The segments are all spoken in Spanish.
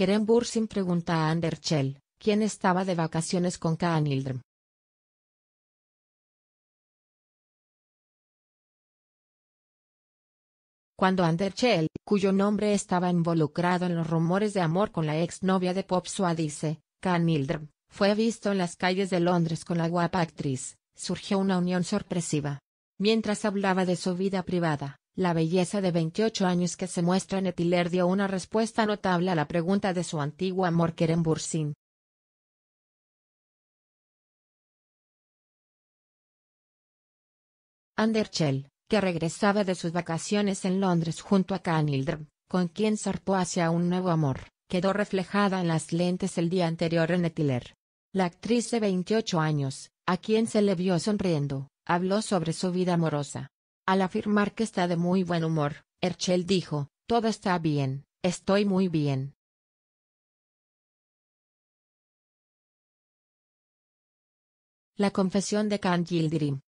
Keren Bursin pregunta a Anderchel, quién estaba de vacaciones con Kaan Cuando Ander cuyo nombre estaba involucrado en los rumores de amor con la exnovia de Pop dice, Kaan fue visto en las calles de Londres con la guapa actriz, surgió una unión sorpresiva. Mientras hablaba de su vida privada, la belleza de 28 años que se muestra en Etiler dio una respuesta notable a la pregunta de su antiguo amor Keren Bursin. Anderchel, que regresaba de sus vacaciones en Londres junto a Canildr, con quien zarpó hacia un nuevo amor, quedó reflejada en las lentes el día anterior en Etiler. La actriz de 28 años, a quien se le vio sonriendo, habló sobre su vida amorosa. Al afirmar que está de muy buen humor, Herschel dijo, todo está bien, estoy muy bien. La confesión de Khan Yildirim.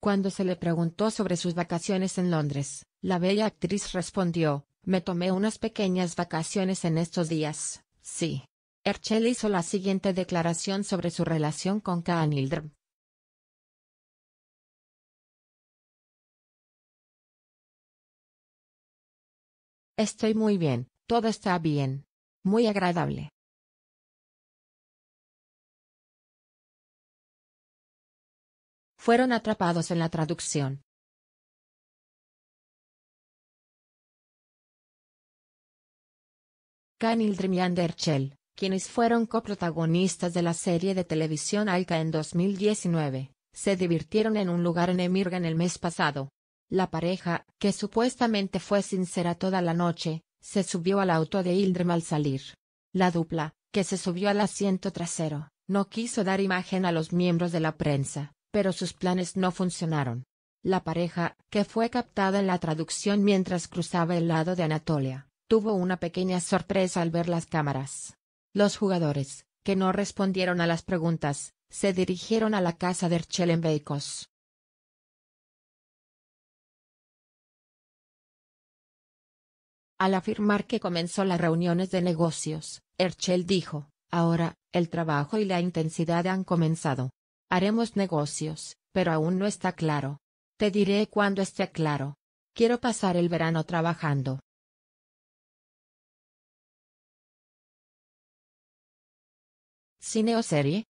Cuando se le preguntó sobre sus vacaciones en Londres, la bella actriz respondió, me tomé unas pequeñas vacaciones en estos días, sí. Herschel hizo la siguiente declaración sobre su relación con Kaanildr. Estoy muy bien, todo está bien. Muy agradable. Fueron atrapados en la traducción. y y Anderchell quienes fueron coprotagonistas de la serie de televisión Alka en 2019, se divirtieron en un lugar en Emirgan el mes pasado. La pareja, que supuestamente fue sincera toda la noche, se subió al auto de Hildrem al salir. La dupla, que se subió al asiento trasero, no quiso dar imagen a los miembros de la prensa, pero sus planes no funcionaron. La pareja, que fue captada en la traducción mientras cruzaba el lado de Anatolia, tuvo una pequeña sorpresa al ver las cámaras. Los jugadores, que no respondieron a las preguntas, se dirigieron a la casa de en Beikos. Al afirmar que comenzó las reuniones de negocios, Erchel dijo, ahora, el trabajo y la intensidad han comenzado. Haremos negocios, pero aún no está claro. Te diré cuando esté claro. Quiero pasar el verano trabajando. Cine o serie.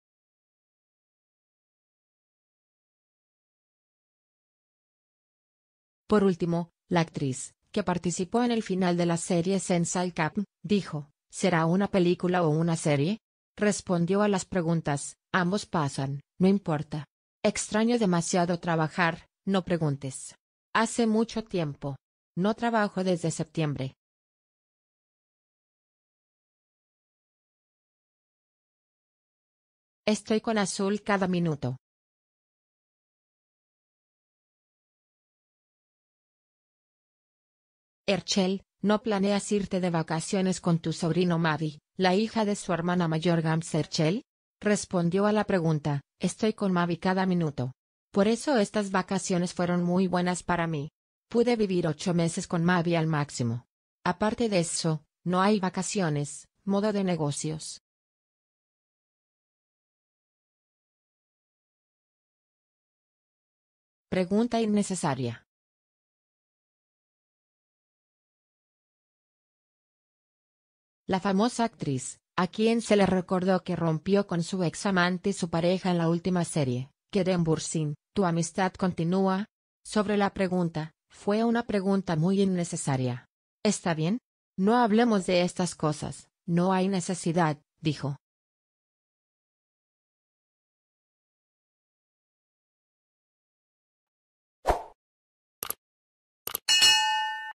Por último, la actriz, que participó en el final de la serie Sensal Cap, dijo, ¿será una película o una serie? Respondió a las preguntas, ambos pasan, no importa. Extraño demasiado trabajar, no preguntes. Hace mucho tiempo. No trabajo desde septiembre. Estoy con azul cada minuto. Erchel, no planeas irte de vacaciones con tu sobrino Mavi, la hija de su hermana mayor Gams Erchel? Respondió a la pregunta, estoy con Mavi cada minuto. Por eso estas vacaciones fueron muy buenas para mí. Pude vivir ocho meses con Mavi al máximo. Aparte de eso, no hay vacaciones, modo de negocios. Pregunta innecesaria. La famosa actriz, a quien se le recordó que rompió con su ex amante y su pareja en la última serie, Keren Bursin, ¿tu amistad continúa? Sobre la pregunta, fue una pregunta muy innecesaria. ¿Está bien? No hablemos de estas cosas, no hay necesidad, dijo.